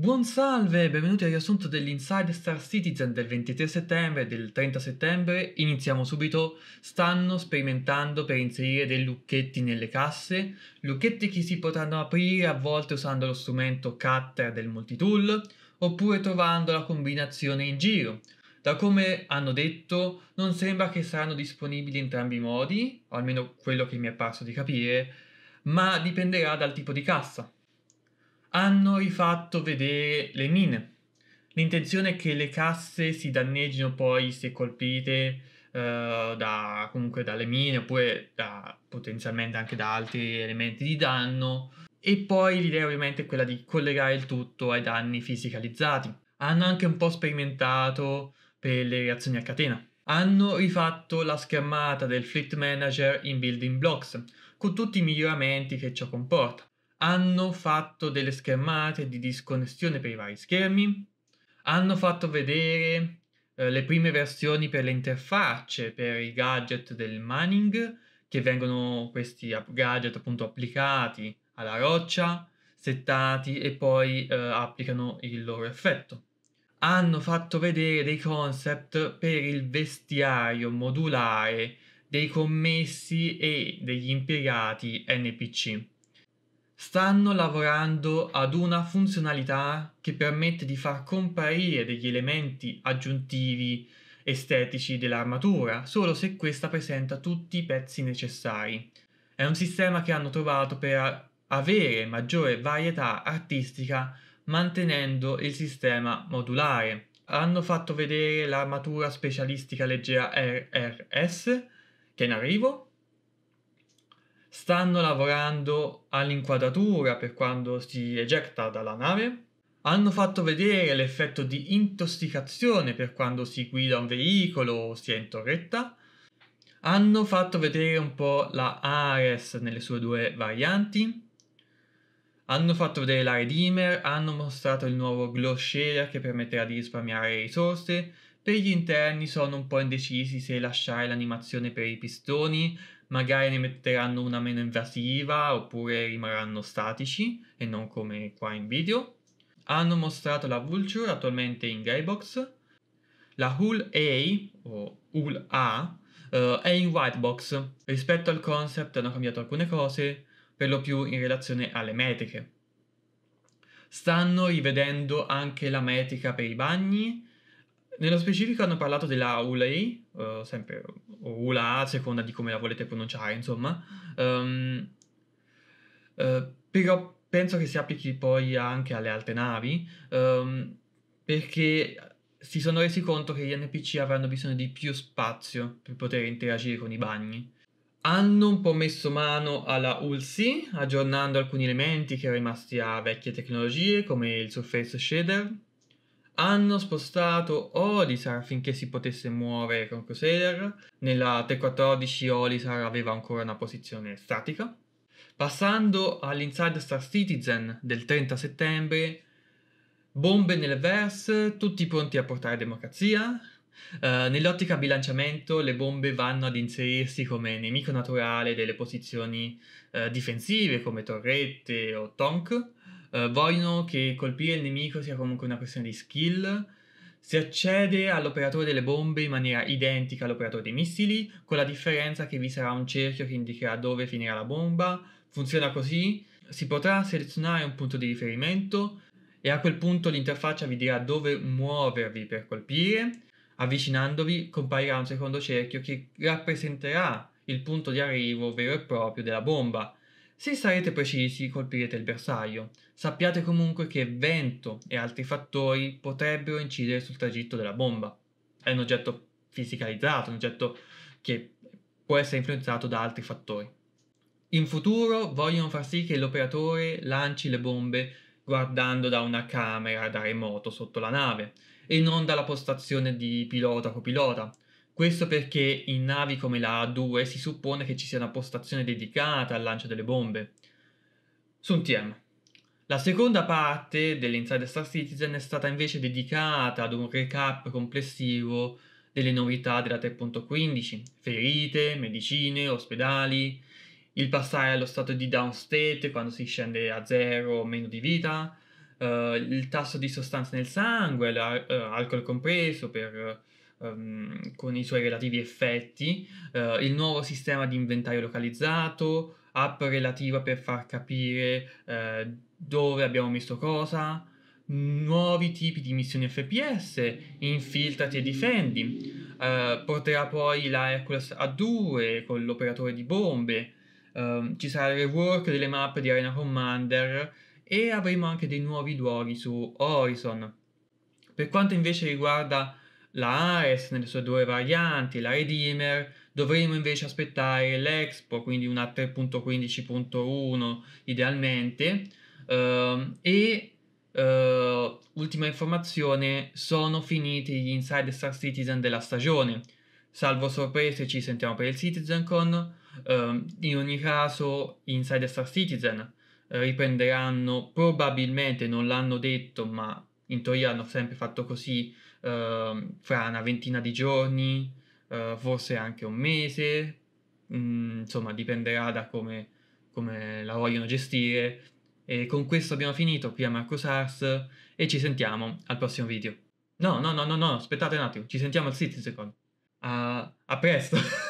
Buon salve, e benvenuti al riassunto dell'Inside Star Citizen del 23 settembre e del 30 settembre. Iniziamo subito. Stanno sperimentando per inserire dei lucchetti nelle casse, lucchetti che si potranno aprire a volte usando lo strumento cutter del multitool oppure trovando la combinazione in giro. Da come hanno detto, non sembra che saranno disponibili entrambi i modi, o almeno quello che mi è parso di capire, ma dipenderà dal tipo di cassa hanno rifatto vedere le mine. L'intenzione è che le casse si danneggino poi se colpite eh, da, comunque dalle mine oppure da, potenzialmente anche da altri elementi di danno. E poi l'idea ovviamente è quella di collegare il tutto ai danni fisicalizzati. Hanno anche un po' sperimentato per le reazioni a catena. Hanno rifatto la schermata del Fleet Manager in Building Blocks, con tutti i miglioramenti che ciò comporta hanno fatto delle schermate di disconnessione per i vari schermi, hanno fatto vedere eh, le prime versioni per le interfacce, per i gadget del mining, che vengono questi gadget appunto applicati alla roccia, settati e poi eh, applicano il loro effetto. Hanno fatto vedere dei concept per il vestiario modulare dei commessi e degli impiegati NPC stanno lavorando ad una funzionalità che permette di far comparire degli elementi aggiuntivi estetici dell'armatura, solo se questa presenta tutti i pezzi necessari. È un sistema che hanno trovato per avere maggiore varietà artistica mantenendo il sistema modulare. Hanno fatto vedere l'armatura specialistica leggera RRS che è in arrivo stanno lavorando all'inquadratura per quando si ejecta dalla nave, hanno fatto vedere l'effetto di intossicazione per quando si guida un veicolo o si è in torretta, hanno fatto vedere un po' la Ares nelle sue due varianti, hanno fatto vedere la Redeemer, hanno mostrato il nuovo Glow Shader che permetterà di risparmiare risorse, per gli interni sono un po' indecisi se lasciare l'animazione per i pistoni magari ne metteranno una meno invasiva oppure rimarranno statici e non come qua in video. Hanno mostrato la Vulture attualmente in Greybox, la Hull A o Hull A uh, è in Whitebox. Rispetto al concept hanno cambiato alcune cose, per lo più in relazione alle metriche. Stanno rivedendo anche la metrica per i bagni nello specifico hanno parlato della Ulei, uh, sempre Ula a seconda di come la volete pronunciare, insomma. Um, uh, però penso che si applichi poi anche alle altre navi, um, perché si sono resi conto che gli NPC avranno bisogno di più spazio per poter interagire con i bagni. Hanno un po' messo mano alla ULSI, aggiornando alcuni elementi che erano rimasti a vecchie tecnologie come il surface shader, hanno spostato Olisar finché si potesse muovere con Crusader. Nella T14 Olisar aveva ancora una posizione statica. Passando all'Inside Star Citizen del 30 settembre, bombe nelle verse, tutti pronti a portare democrazia. Uh, nell'ottica bilanciamento le bombe vanno ad inserirsi come nemico naturale delle posizioni uh, difensive come torrette o tonk eh, vogliono che colpire il nemico sia comunque una questione di skill. Si accede all'operatore delle bombe in maniera identica all'operatore dei missili, con la differenza che vi sarà un cerchio che indicherà dove finirà la bomba. Funziona così, si potrà selezionare un punto di riferimento e a quel punto l'interfaccia vi dirà dove muovervi per colpire. Avvicinandovi comparirà un secondo cerchio che rappresenterà il punto di arrivo vero e proprio della bomba. Se sarete precisi colpirete il bersaglio. Sappiate comunque che vento e altri fattori potrebbero incidere sul tragitto della bomba. È un oggetto fisicalizzato, un oggetto che può essere influenzato da altri fattori. In futuro vogliono far sì che l'operatore lanci le bombe guardando da una camera da remoto sotto la nave e non dalla postazione di pilota o copilota, questo perché in navi come la A2 si suppone che ci sia una postazione dedicata al lancio delle bombe. Su un TM. La seconda parte dell'Inside Star Citizen è stata invece dedicata ad un recap complessivo delle novità della 3.15, ferite, medicine, ospedali, il passare allo stato di downstate quando si scende a zero o meno di vita, uh, il tasso di sostanze nel sangue, l'alcol eh, compreso per um, con i suoi relativi effetti, uh, il nuovo sistema di inventario localizzato, app relativa per far capire uh, dove abbiamo messo cosa, nuovi tipi di missioni FPS, infiltrati e difendi. Uh, porterà poi la Hercules A2 con l'operatore di bombe, uh, ci sarà il rework delle mappe di Arena Commander e avremo anche dei nuovi luoghi su Horizon. Per quanto invece riguarda la Ares nelle sue due varianti, la Redeemer, dovremo invece aspettare l'Expo, quindi una 3.15.1 idealmente, uh, e uh, ultima informazione, sono finiti gli Inside Star Citizen della stagione, salvo sorprese ci sentiamo per il CitizenCon, uh, ehm, in ogni caso Inside Star Citizen riprenderanno probabilmente, non l'hanno detto ma in teoria hanno sempre fatto così, eh, fra una ventina di giorni, eh, forse anche un mese, mh, mm, insomma dipenderà da come, come la vogliono gestire. E con questo abbiamo finito, qui a Marco Sars e ci sentiamo al prossimo video. No, no, no, no, no, aspettate un attimo, ci sentiamo al Citizen Con. Uh, a presto!